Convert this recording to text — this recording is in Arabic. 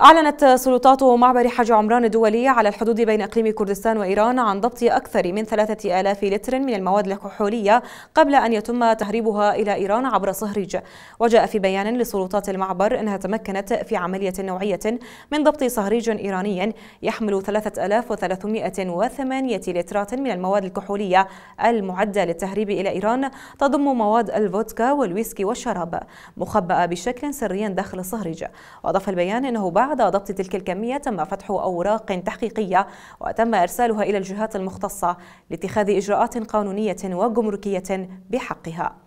أعلنت سلطات معبر حج عمران الدولي على الحدود بين إقليم كردستان وإيران عن ضبط أكثر من ثلاثة آلاف لتر من المواد الكحولية قبل أن يتم تهريبها إلى إيران عبر صهريج وجاء في بيان لسلطات المعبر أنها تمكنت في عملية نوعية من ضبط صهريج إيراني يحمل 3308 لترات من المواد الكحولية المعدة للتهريب إلى إيران تضم مواد الفودكا والويسكي والشراب مخبأة بشكل سري داخل صهريج وأضاف البيان أنه بعد وبعد ضبط تلك الكمية تم فتح أوراق تحقيقية وتم إرسالها إلى الجهات المختصة لاتخاذ إجراءات قانونية وجمركية بحقها